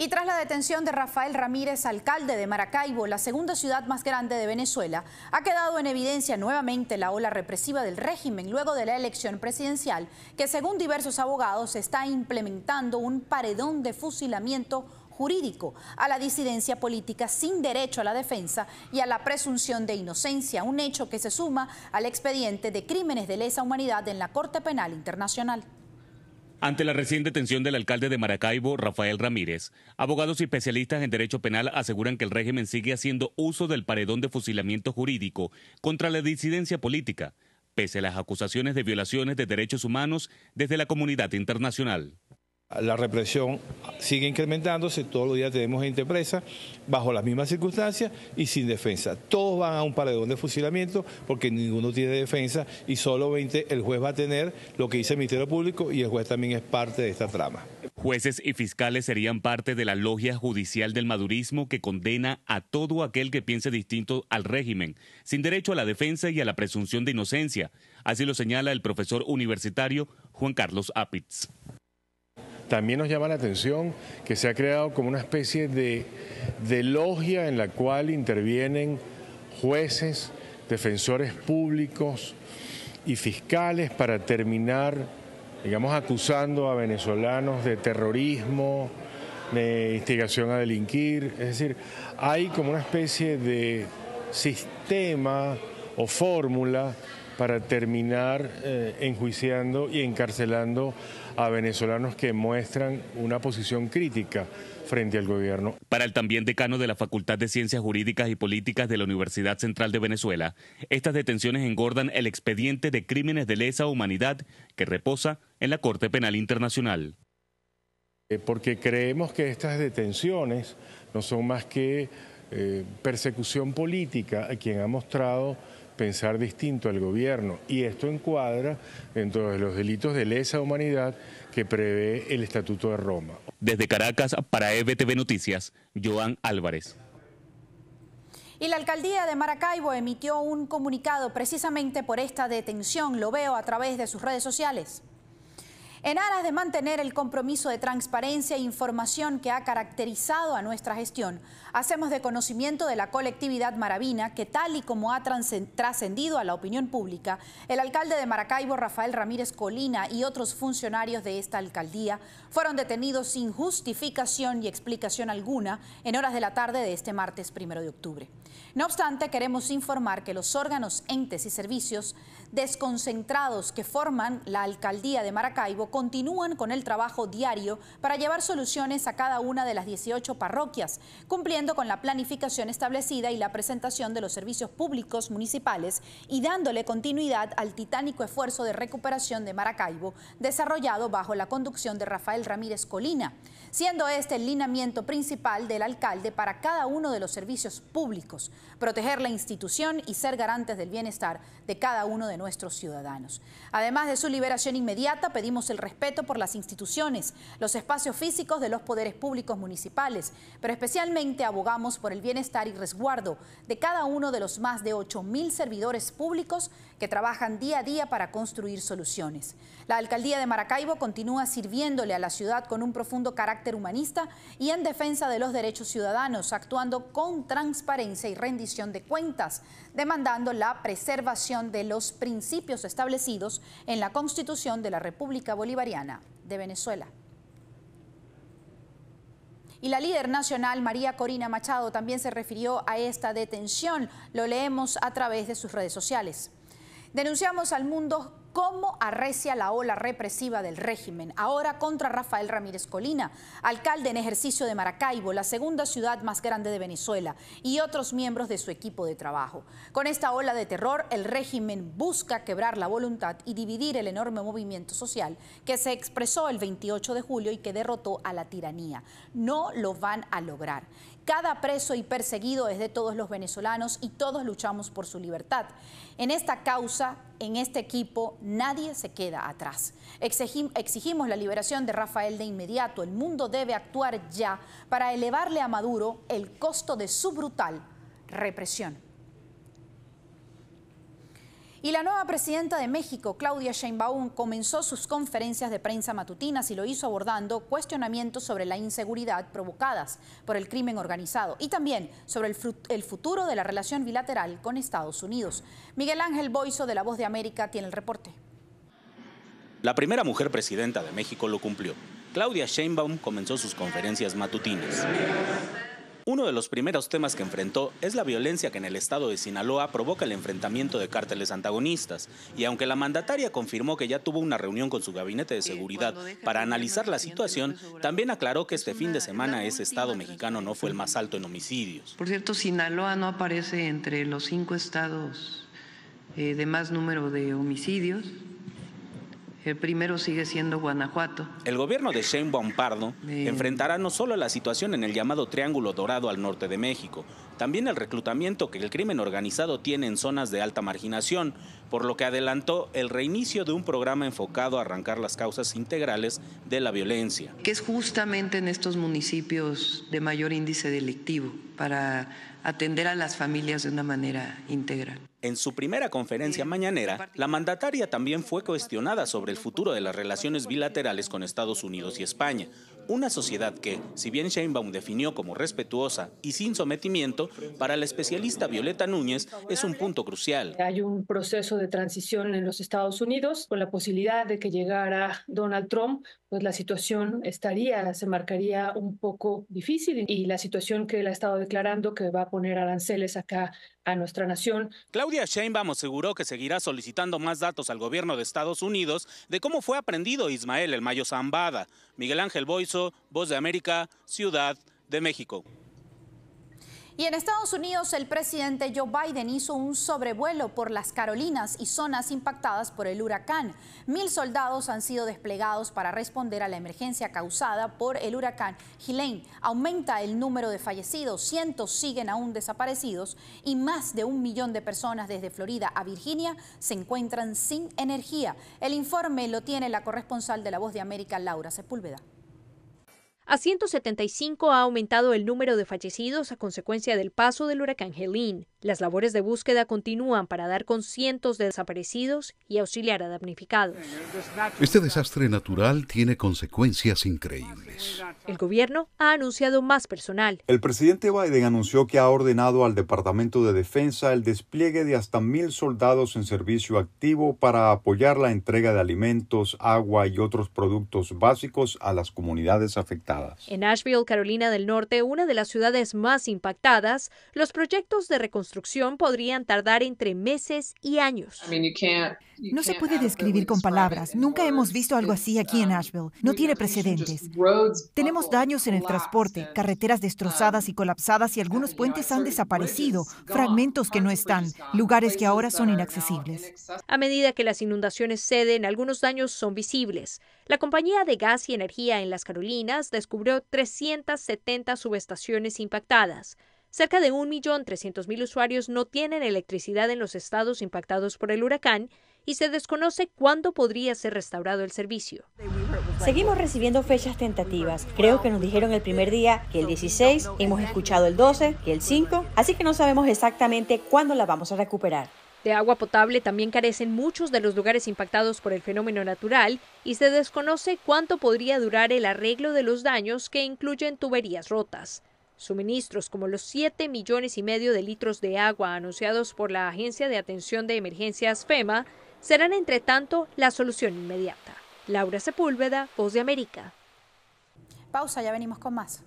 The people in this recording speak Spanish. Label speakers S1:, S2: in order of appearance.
S1: Y tras la detención de Rafael Ramírez, alcalde de Maracaibo, la segunda ciudad más grande de Venezuela, ha quedado en evidencia nuevamente la ola represiva del régimen luego de la elección presidencial, que según diversos abogados está implementando un paredón de fusilamiento jurídico a la disidencia política sin derecho a la defensa y a la presunción de inocencia, un hecho que se suma al expediente de crímenes de lesa humanidad en la Corte Penal Internacional.
S2: Ante la reciente detención del alcalde de Maracaibo, Rafael Ramírez, abogados y especialistas en derecho penal aseguran que el régimen sigue haciendo uso del paredón de fusilamiento jurídico contra la disidencia política, pese a las acusaciones de violaciones de derechos humanos desde la comunidad internacional.
S3: La represión sigue incrementándose,
S2: todos los días tenemos gente presa bajo las mismas
S3: circunstancias y sin defensa. Todos van a un paredón de fusilamiento porque ninguno tiene defensa y solamente el juez va a tener lo que dice el Ministerio Público y el juez también es parte de esta trama.
S2: Jueces y fiscales serían parte de la logia judicial del madurismo que condena a todo aquel que piense distinto al régimen, sin derecho a la defensa y a la presunción de inocencia. Así lo señala el profesor universitario Juan Carlos Apitz.
S3: También nos llama la atención que se ha creado como una especie de, logia en la cual intervienen jueces, defensores públicos y fiscales para terminar, digamos, acusando a venezolanos de terrorismo, de instigación a delinquir. Es decir, hay como una especie de sistema o fórmula para terminar eh, enjuiciando y encarcelando a venezolanos que muestran una posición crítica frente al gobierno.
S2: Para el también decano de la Facultad de Ciencias Jurídicas y Políticas de la Universidad Central de Venezuela, estas detenciones engordan el expediente de crímenes de lesa humanidad que reposa en la Corte Penal Internacional.
S3: Eh, porque creemos que estas detenciones no son más que eh, persecución política a quien ha mostrado pensar distinto al gobierno y esto encuadra dentro de los delitos de lesa humanidad que prevé el Estatuto
S2: de Roma. Desde Caracas para EBTV Noticias, Joan Álvarez.
S1: Y la alcaldía de Maracaibo emitió un comunicado precisamente por esta detención. Lo veo a través de sus redes sociales. En aras de mantener el compromiso de transparencia e información que ha caracterizado a nuestra gestión, hacemos de conocimiento de la colectividad maravina que tal y como ha trascendido a la opinión pública, el alcalde de Maracaibo, Rafael Ramírez Colina y otros funcionarios de esta alcaldía fueron detenidos sin justificación y explicación alguna en horas de la tarde de este martes primero de octubre. No obstante, queremos informar que los órganos, entes y servicios desconcentrados que forman la alcaldía de Maracaibo continúan con el trabajo diario para llevar soluciones a cada una de las 18 parroquias, cumpliendo con la planificación establecida y la presentación de los servicios públicos municipales y dándole continuidad al titánico esfuerzo de recuperación de Maracaibo, desarrollado bajo la conducción de Rafael Ramírez Colina, siendo este el lineamiento principal del alcalde para cada uno de los servicios públicos, proteger la institución y ser garantes del bienestar de cada uno de nuestros ciudadanos. Además de su liberación inmediata, pedimos el respeto por las instituciones, los espacios físicos de los poderes públicos municipales, pero especialmente abogamos por el bienestar y resguardo de cada uno de los más de 8.000 servidores públicos que trabajan día a día para construir soluciones. La alcaldía de Maracaibo continúa sirviéndole a la ciudad con un profundo carácter humanista y en defensa de los derechos ciudadanos, actuando con transparencia y rendición de cuentas, demandando la preservación de los principios establecidos en la Constitución de la República Bolivariana de Venezuela. Y la líder nacional María Corina Machado también se refirió a esta detención. Lo leemos a través de sus redes sociales. Denunciamos al mundo cómo arrecia la ola represiva del régimen, ahora contra Rafael Ramírez Colina, alcalde en ejercicio de Maracaibo, la segunda ciudad más grande de Venezuela, y otros miembros de su equipo de trabajo. Con esta ola de terror, el régimen busca quebrar la voluntad y dividir el enorme movimiento social que se expresó el 28 de julio y que derrotó a la tiranía. No lo van a lograr. Cada preso y perseguido es de todos los venezolanos y todos luchamos por su libertad. En esta causa en este equipo nadie se queda atrás. exigimos la liberación de Rafael de inmediato. El mundo debe actuar ya para elevarle a Maduro el costo de su brutal represión. Y la nueva presidenta de México, Claudia Sheinbaum, comenzó sus conferencias de prensa matutinas y lo hizo abordando cuestionamientos sobre la inseguridad provocadas por el crimen organizado y también sobre el, futuro de la relación bilateral con Estados Unidos. Miguel Ángel Boiso, de La Voz de América tiene el reporte.
S4: La primera mujer presidenta de México lo cumplió. Claudia Sheinbaum comenzó sus conferencias matutinas. Uno de los primeros temas que enfrentó es la violencia que en el estado de Sinaloa provoca el enfrentamiento de cárteles antagonistas. Y aunque la mandataria confirmó que ya tuvo una reunión con su gabinete de seguridad para analizar la situación, también aclaró que este fin de semana ese estado mexicano no fue el más alto en homicidios. Por cierto,
S2: Sinaloa no aparece entre los cinco estados eh, de más número de homicidios. El primero sigue siendo Guanajuato.
S4: El gobierno de Shane Pardo enfrentará no solo la situación en el llamado Triángulo Dorado al norte de México, también el reclutamiento que el crimen organizado tiene en zonas de alta marginación, por lo que adelantó el reinicio de un programa enfocado a arrancar las causas integrales de la violencia. Que es
S2: justamente en estos municipios de mayor índice delictivo para
S4: atender a las familias de una manera integral. En su primera conferencia mañanera, la mandataria también fue cuestionada sobre el futuro de las relaciones bilaterales con Estados Unidos y España, una sociedad que, si bien Sheinbaum definió como respetuosa y sin sometimiento, para la especialista Violeta Núñez es un punto crucial.
S5: Hay un proceso de transición en los Estados Unidos con la posibilidad de que llegara Donald Trump, pues la situación estaría, se marcaría un poco difícil y la situación que él ha estado declarando que va a poner aranceles acá a nuestra nación.
S4: Claudia Sheinbaum aseguró que seguirá solicitando más datos al gobierno de Estados Unidos de cómo fue aprendido Ismael el Mayo Zambada. Miguel Ángel Boiso, Voz de América, Ciudad de México.
S1: Y en Estados Unidos, el presidente Joe Biden hizo un sobrevuelo por las Carolinas y zonas impactadas por el huracán. Mil soldados han sido desplegados para responder a la emergencia causada por el huracán Helene. Aumenta el número de fallecidos, cientos siguen aún desaparecidos y más de un millón de personas desde Florida a Virginia se encuentran sin energía. El informe lo tiene la corresponsal de La Voz de América, Laura Sepúlveda.
S5: A 175 ha aumentado el número de fallecidos a consecuencia del paso del huracán Helene. Las labores de búsqueda continúan para dar con cientos de desaparecidos y auxiliar a damnificados. Este
S2: desastre natural tiene consecuencias
S5: increíbles. El gobierno ha anunciado más personal.
S2: El presidente Biden anunció que ha ordenado
S3: al Departamento de Defensa el despliegue de hasta mil soldados en servicio activo para apoyar la entrega de alimentos, agua y otros productos básicos a las comunidades afectadas.
S5: En Asheville, Carolina del Norte, una de las ciudades más impactadas, los proyectos de reconstrucción podrían tardar entre meses y años.
S1: No se puede describir con palabras. Nunca hemos visto algo así aquí en um, Asheville. No tiene precedentes. Tenemos daños en el transporte, carreteras destrozadas y um, colapsadas y algunos puentes han desaparecido, fragmentos que no están, lugares que ahora son inaccesibles.
S5: A medida que las inundaciones ceden, algunos daños son visibles. La compañía de gas y energía en las Carolinas descubrió 370 subestaciones impactadas. Cerca de 1.300.000 usuarios no tienen electricidad en los estados impactados por el huracán y se desconoce cuándo podría ser restaurado el servicio. Seguimos recibiendo fechas tentativas. Creo que nos dijeron el primer día que el 16, hemos escuchado el 12, que el 5, así que no sabemos exactamente cuándo la vamos a recuperar. De agua potable también carecen muchos de los lugares impactados por el fenómeno natural y se desconoce cuánto podría durar el arreglo de los daños que incluyen tuberías rotas. Suministros como los 7 millones y medio de litros de agua anunciados por la Agencia de Atención de Emergencias FEMA serán, entre tanto, la solución inmediata. Laura Sepúlveda, Voz de América.
S1: Pausa, ya venimos con más.